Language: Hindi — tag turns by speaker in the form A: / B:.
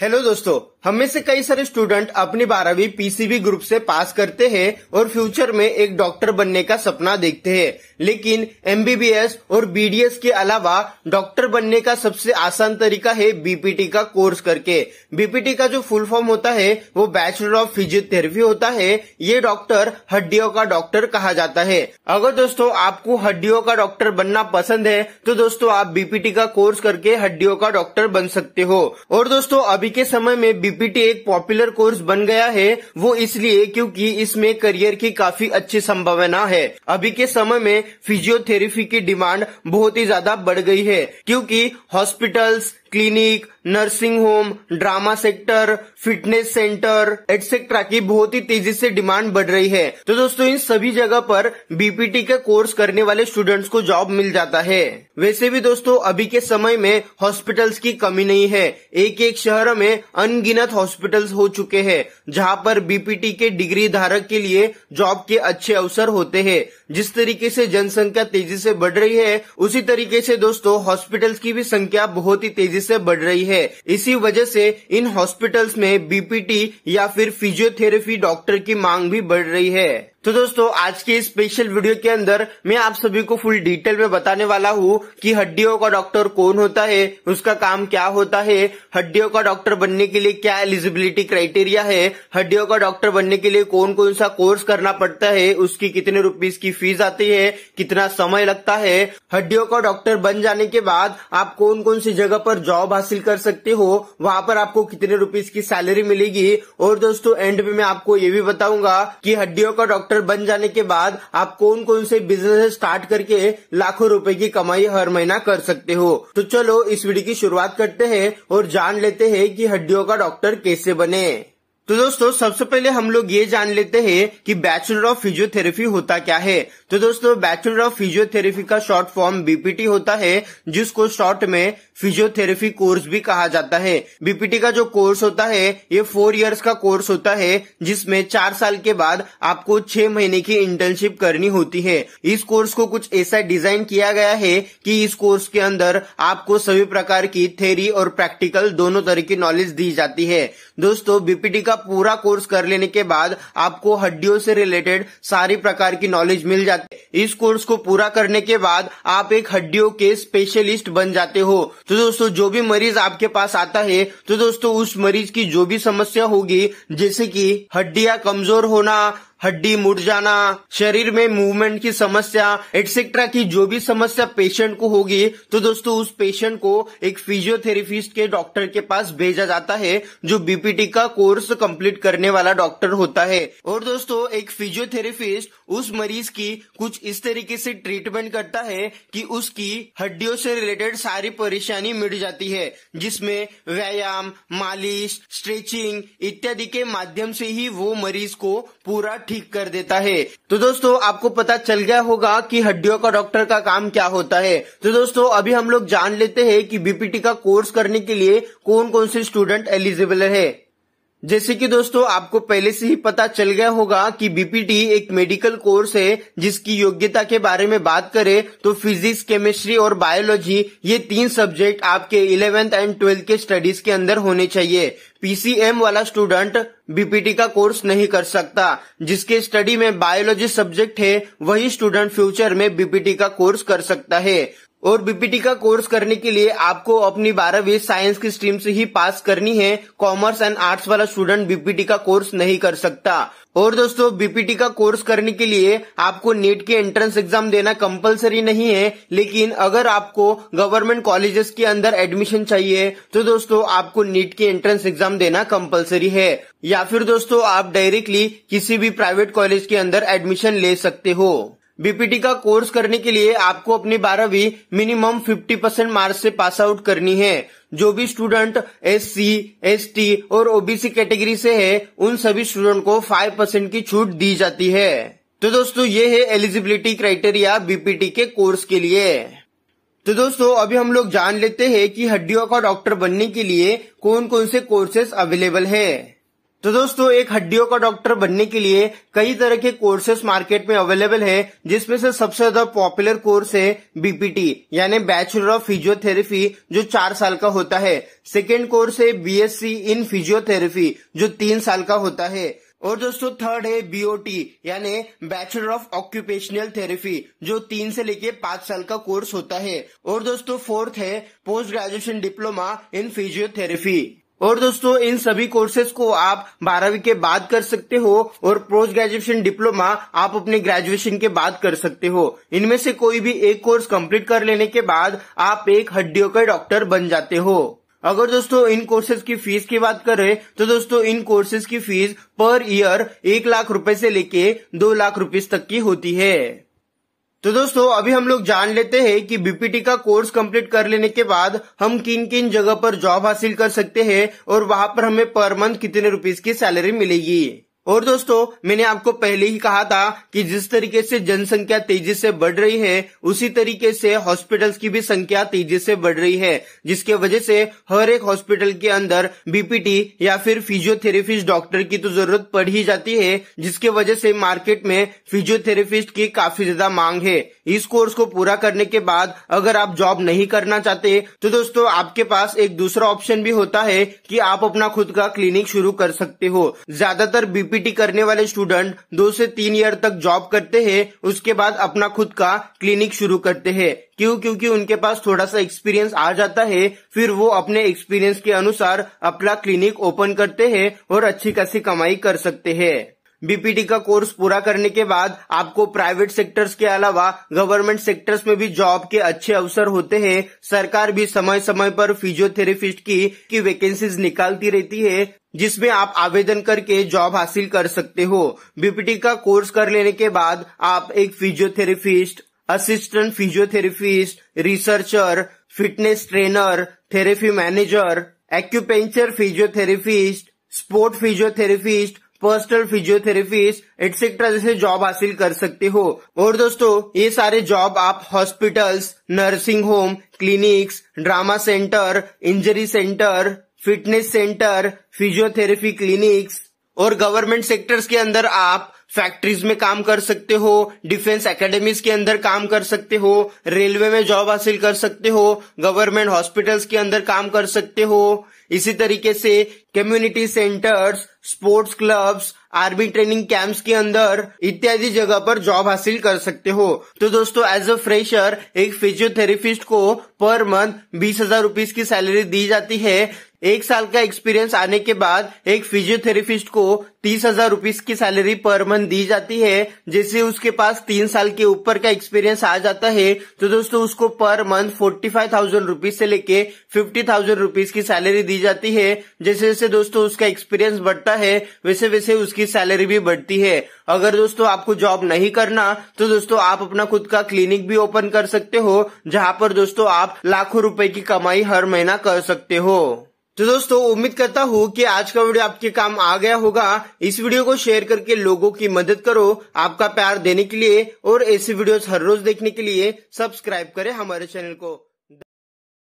A: हेलो दोस्तों हम में से कई सारे स्टूडेंट अपनी बारहवीं पीसीबी ग्रुप से पास करते हैं और फ्यूचर में एक डॉक्टर बनने का सपना देखते हैं लेकिन एमबीबीएस और बीडीएस के अलावा डॉक्टर बनने का सबसे आसान तरीका है बीपीटी का कोर्स करके बीपीटी का जो फुल फॉर्म होता है वो बैचलर ऑफ फिजियोथेरेपी होता है ये डॉक्टर हड्डियों का डॉक्टर कहा जाता है अगर दोस्तों आपको हड्डियों का डॉक्टर बनना पसंद है तो दोस्तों आप बीपीटी का कोर्स करके हड्डियों का डॉक्टर बन सकते हो और दोस्तों अभी अभी के समय में बीपीटी एक पॉपुलर कोर्स बन गया है वो इसलिए क्योंकि इसमें करियर की काफी अच्छी संभावना है अभी के समय में फिजियोथेरेपी की डिमांड बहुत ही ज्यादा बढ़ गई है क्योंकि hospitals clinic nursing home trauma sector fitness centre etcetera की बहुत ही तेजी से डिमांड बढ़ रही है तो दोस्तों इन सभी जगह पर बीपीटी का कोर्स करने वाले स्टूडेंट्स को जॉब मिल जाता है वैसे भी दोस्तों अभी के समय में हॉस्पिटल्स की कमी नहीं है एक एक शहर में अनगिनत हॉस्पिटल्स हो चुके हैं जहाँ पर बीपीटी के डिग्री धारक के लिए जॉब के अच्छे अवसर होते हैं जिस तरीके से जनसंख्या तेजी से बढ़ रही है उसी तरीके से दोस्तों हॉस्पिटल्स की भी संख्या बहुत ही तेजी तेजी से बढ़ रही है इसी वजह से इन हॉस्पिटल्स में बीपीटी या फिर फिजियोथेरेपी डॉक्टर की मांग भी बढ़ रही है तो दोस्तों आज के स्पेशल वीडियो के अंदर मैं आप सभी को फुल डिटेल में बताने वाला हूँ कि हड्डियों का डॉक्टर कौन होता है उसका काम क्या होता है हड्डियों का डॉक्टर बनने के लिए क्या एलिजिबिलिटी क्राइटेरिया है हड्डियों का डॉक्टर बनने के लिए कौन कौन सा कोर्स करना पड़ता है उसकी कितने रूपीज की फीस आती है कितना समय लगता है हड्डियों का डॉक्टर बन जाने के बाद आप कौन कौन सी जगह पर जॉब हासिल कर सकते हो वहां पर आपको कितने रूपीज की सैलरी मिलेगी और दोस्तों एंड में मैं आपको ये भी बताऊंगा की हड्डियों का डॉक्टर डॉक्टर बन जाने के बाद आप कौन कौन से बिजनेस स्टार्ट करके लाखों रुपए की कमाई हर महीना कर सकते हो तो चलो इस वीडियो की शुरुआत करते हैं और जान लेते हैं कि हड्डियों का डॉक्टर कैसे बने तो दोस्तों सबसे पहले हम लोग ये जान लेते हैं कि बैचलर ऑफ फिजियोथेरेपी होता क्या है तो दोस्तों बैचलर ऑफ फिजियोथेरेपी का शॉर्ट फॉर्म बीपीटी होता है जिसको शॉर्ट में फिजियोथेरेपी कोर्स भी कहा जाता है बीपीटी का जो कोर्स होता है ये फोर इयर्स का कोर्स होता है जिसमें चार साल के बाद आपको छह महीने की इंटर्नशिप करनी होती है इस कोर्स को कुछ ऐसा डिजाइन किया गया है कि इस कोर्स के अंदर आपको सभी प्रकार की थेरी और प्रैक्टिकल दोनों तरह की नॉलेज दी जाती है दोस्तों बीपीटी का पूरा कोर्स कर लेने के बाद आपको हड्डियों से रिलेटेड सारी प्रकार की नॉलेज मिल जाती है इस कोर्स को पूरा करने के बाद आप एक हड्डियों के स्पेशलिस्ट बन जाते हो तो दोस्तों जो भी मरीज आपके पास आता है तो दोस्तों उस मरीज की जो भी समस्या होगी जैसे कि हड्डियां कमजोर होना हड्डी मुड़ जाना शरीर में मूवमेंट की समस्या एटसेट्रा की जो भी समस्या पेशेंट को होगी तो दोस्तों उस पेशेंट को एक फिजियोथेरेपिस्ट के डॉक्टर के पास भेजा जाता है जो बीपीटी का कोर्स कंप्लीट करने वाला डॉक्टर होता है और दोस्तों एक फिजियोथेरेपिस्ट उस मरीज की कुछ इस तरीके से ट्रीटमेंट करता है कि उसकी हड्डियों से रिलेटेड सारी परेशानी मिट जाती है जिसमें व्यायाम मालिश स्ट्रेचिंग इत्यादि के माध्यम से ही वो मरीज को पूरा ठीक कर देता है तो दोस्तों आपको पता चल गया होगा कि हड्डियों का डॉक्टर का काम क्या होता है तो दोस्तों अभी हम लोग जान लेते हैं कि बीपीटी का कोर्स करने के लिए कौन कौन से स्टूडेंट एलिजिबल है जैसे कि दोस्तों आपको पहले से ही पता चल गया होगा कि बीपीटी एक मेडिकल कोर्स है जिसकी योग्यता के बारे में बात करें तो फिजिक्स केमिस्ट्री और बायोलॉजी ये तीन सब्जेक्ट आपके इलेवेंथ एंड ट्वेल्थ के स्टडीज के अंदर होने चाहिए पीसीएम वाला स्टूडेंट बीपीटी का कोर्स नहीं कर सकता जिसके स्टडी में बायोलॉजी सब्जेक्ट है वही स्टूडेंट फ्यूचर में बीपीटी का कोर्स कर सकता है और बीपीटी का कोर्स करने के लिए आपको अपनी बारहवीं साइंस की स्ट्रीम से ही पास करनी है कॉमर्स एंड आर्ट्स वाला स्टूडेंट बीपीटी का कोर्स नहीं कर सकता और दोस्तों बीपीटी का कोर्स करने के लिए आपको नीट के एंट्रेंस एग्जाम देना कंपलसरी नहीं है लेकिन अगर आपको गवर्नमेंट कॉलेजेस के अंदर एडमिशन चाहिए तो दोस्तों आपको नीट के एंट्रेंस एग्जाम देना कंपलसरी है या फिर दोस्तों आप डायरेक्टली किसी भी प्राइवेट कॉलेज के अंदर एडमिशन ले सकते हो बीपीटी का कोर्स करने के लिए आपको अपनी बारहवीं मिनिमम 50 परसेंट मार्क्स से पास आउट करनी है जो भी student S C S T और ओबीसी कैटेगरी से है उन सभी स्टूडेंट को 5 परसेंट की छूट दी जाती है तो दोस्तों ये है एलिजिबिलिटी क्राइटेरिया बीपीटी के कोर्स के लिए तो दोस्तों अभी हम लोग जान लेते हैं कि हड्डियों का डॉक्टर बनने के लिए कौन कौन से कोर्सेस अवेलेबल है तो दोस्तों एक हड्डियों का डॉक्टर बनने के लिए कई तरह के कोर्सेस मार्केट में अवेलेबल है जिसमें से सबसे ज्यादा पॉपुलर कोर्स है बीपीटी यानी बैचलर ऑफ फिजियोथेरेपी जो चार साल का होता है सेकेंड कोर्स है बीएससी इन फिजियोथेरेपी जो तीन साल का होता है और दोस्तों थर्ड है बीओटी यानी बैचलर ऑफ ऑक्यूपेशनल थेरेपी जो तीन से लेके पांच साल का कोर्स होता है और दोस्तों फोर्थ है post graduation diploma in physiotherapy और दोस्तों इन सभी कोर्सेज को आप बारहवीं के बाद कर सकते हो और पोस्ट ग्रेजुएशन डिप्लोमा आप अपने ग्रेजुएशन के बाद कर सकते हो इनमें से कोई भी एक कोर्स कंप्लीट कर लेने के बाद आप एक हड्डियों का डॉक्टर बन जाते हो अगर दोस्तों इन कोर्सेज की फीस की बात करें तो दोस्तों इन कोर्सेज की फीस पर ईयर एक लाख रूपये से लेके दो लाख रूपये तक की होती है तो दोस्तों अभी हम लोग जान लेते हैं कि बीपीटी का कोर्स कंप्लीट कर लेने के बाद हम किन किन जगह पर जॉब हासिल कर सकते हैं और वहां पर हमें पर मंथ कितने रुपीस की सैलरी मिलेगी और दोस्तों मैंने आपको पहले ही कहा था कि जिस तरीके से जनसंख्या तेजी से बढ़ रही है उसी तरीके से हॉस्पिटल्स की भी संख्या तेजी से बढ़ रही है जिसके वजह से हर एक हॉस्पिटल के अंदर बीपीटी या फिर फिजियोथेरेपिस्ट डॉक्टर की तो जरूरत पड़ ही जाती है जिसके वजह से मार्केट में फिजियोथेरेपिस्ट की काफी ज्यादा मांग है इस कोर्स को पूरा करने के बाद अगर आप जॉब नहीं करना चाहते तो दोस्तों आपके पास एक दूसरा ऑप्शन भी होता है की आप अपना खुद का क्लिनिक शुरू कर सकते हो ज्यादातर बीपी पीटी करने वाले स्टूडेंट दो से तीन ईयर तक जॉब करते हैं उसके बाद अपना खुद का क्लिनिक शुरू करते हैं क्यों क्योंकि उनके पास थोड़ा सा एक्सपीरियंस आ जाता है फिर वो अपने एक्सपीरियंस के अनुसार अपना क्लिनिक ओपन करते हैं और अच्छी खासी कमाई कर सकते हैं बीपीटी का कोर्स पूरा करने के बाद आपको प्राइवेट सेक्टर्स के अलावा गवर्नमेंट सेक्टर्स में भी जॉब के अच्छे अवसर होते हैं सरकार भी समय समय पर फिजियोथेरेपिस्ट की, की वैकेंसीज निकालती रहती है जिसमें आप आवेदन करके जॉब हासिल कर सकते हो बीपीटी का कोर्स कर लेने के बाद आप एक physiotherapist assistant physiotherapist researcher fitness trainer therapy manager acupuncture physiotherapist sport physiotherapist personal physiotherapist etcetera जैसे जॉब हासिल कर सकते हो और दोस्तों ये सारे जॉब आप hospitals nursing home clinics trauma centre injury centre fitness centre physiotherapy clinics और गवर्नमेंट सेक्टर्स के अंदर आप फैक्ट्रीज में काम कर सकते हो डिफेंस एकेडमीज के अंदर काम कर सकते हो रेलवे में जॉब हासिल कर सकते हो गवर्नमेंट हॉस्पिटल्स के अंदर काम कर सकते हो इसी तरीके से community centres sports clubs army training camps के अंदर इत्यादि जगह पर जॉब हासिल कर सकते हो तो दोस्तों एज अ फ्रेशर एक फिजियोथेरेपिस्ट को पर मंथ बीस हजार रूपीज की सैलरी दी जाती है एक साल का एक्सपीरियंस आने के बाद एक फिजियोथेरेपिस्ट को तीस हजार रूपीज की सैलरी पर मंथ दी जाती है जैसे उसके पास तीन साल के ऊपर का एक्सपीरियंस आ जाता है तो दोस्तों उसको per month forty five thousand rupees से लेके फिफ्टी थाउजेंड रूपीज की सैलरी दी जाती है जैसे जैसे दोस्तों उसका एक्सपीरियंस बढ़ता है वैसे वैसे उसकी सैलरी भी बढ़ती है अगर दोस्तों आपको जॉब नहीं करना तो दोस्तों आप अपना खुद का क्लिनिक भी ओपन कर सकते हो जहाँ पर दोस्तों आप लाखों रूपये की कमाई हर महीना कर सकते हो तो दोस्तों उम्मीद करता हूँ कि आज का वीडियो आपके काम आ गया होगा इस वीडियो को शेयर करके लोगों की मदद करो आपका प्यार देने के लिए और ऐसी वीडियोस हर रोज देखने के लिए सब्सक्राइब करें हमारे चैनल को